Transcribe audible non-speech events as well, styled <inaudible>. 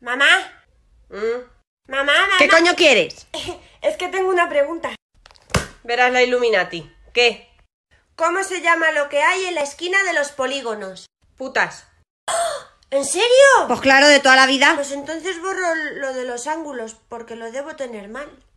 Mamá. Mm. Mamá, mamá. ¿Qué coño quieres? <laughs> Es que tengo una pregunta. Verás la Illuminati. ¿Qué? ¿Cómo se llama lo que hay en la esquina de los polígonos? Putas. <gasps> ¿En serio? Pues claro, de toda la vida. Pues entonces borro lo de los ángulos, porque lo debo tener mal.